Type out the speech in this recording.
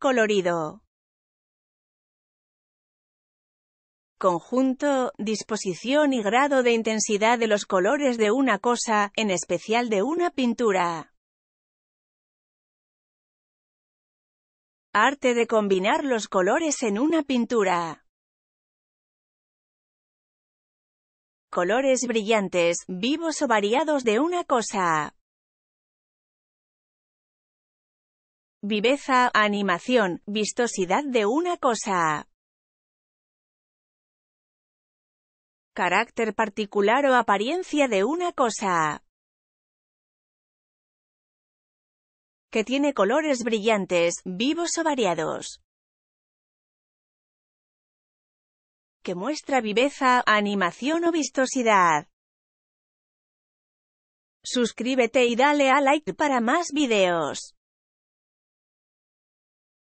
colorido. Conjunto, disposición y grado de intensidad de los colores de una cosa, en especial de una pintura. Arte de combinar los colores en una pintura. Colores brillantes, vivos o variados de una cosa. viveza, animación, vistosidad de una cosa. Carácter particular o apariencia de una cosa. Que tiene colores brillantes, vivos o variados. Que muestra viveza, animación o vistosidad. Suscríbete y dale a like para más videos.